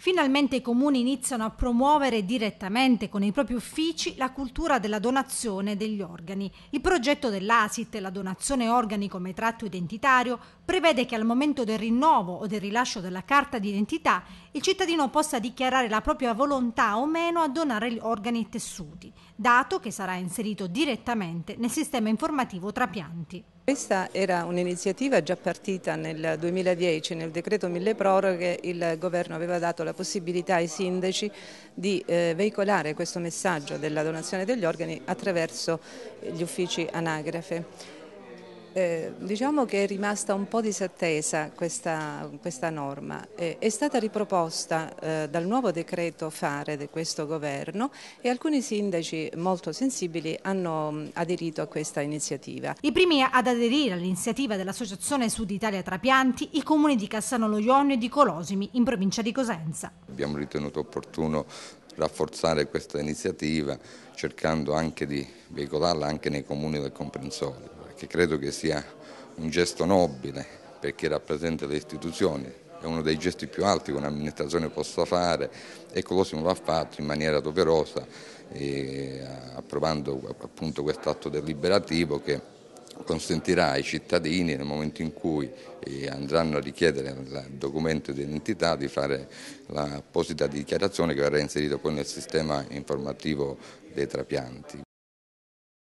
Finalmente i comuni iniziano a promuovere direttamente con i propri uffici la cultura della donazione degli organi. Il progetto dell'ASIT, la donazione organi come tratto identitario, prevede che al momento del rinnovo o del rilascio della carta d'identità il cittadino possa dichiarare la propria volontà o meno a donare gli organi e tessuti, dato che sarà inserito direttamente nel sistema informativo trapianti. Questa era un'iniziativa già partita nel 2010, nel decreto mille proroghe il governo aveva dato la possibilità ai sindaci di eh, veicolare questo messaggio della donazione degli organi attraverso gli uffici anagrafe. Eh, diciamo che è rimasta un po' disattesa questa, questa norma, eh, è stata riproposta eh, dal nuovo decreto fare di questo governo e alcuni sindaci molto sensibili hanno aderito a questa iniziativa. I primi ad aderire all'iniziativa dell'Associazione Sud Italia Trapianti i comuni di Cassano Loionio e di Colosimi in provincia di Cosenza. Abbiamo ritenuto opportuno rafforzare questa iniziativa cercando anche di veicolarla anche nei comuni del comprensorio che credo che sia un gesto nobile perché rappresenta le istituzioni, è uno dei gesti più alti che un'amministrazione possa fare e Colosimo l'ha fatto in maniera doverosa approvando appunto atto deliberativo che consentirà ai cittadini nel momento in cui eh, andranno a richiedere il documento di identità di fare l'apposita dichiarazione che verrà inserita poi nel sistema informativo dei trapianti.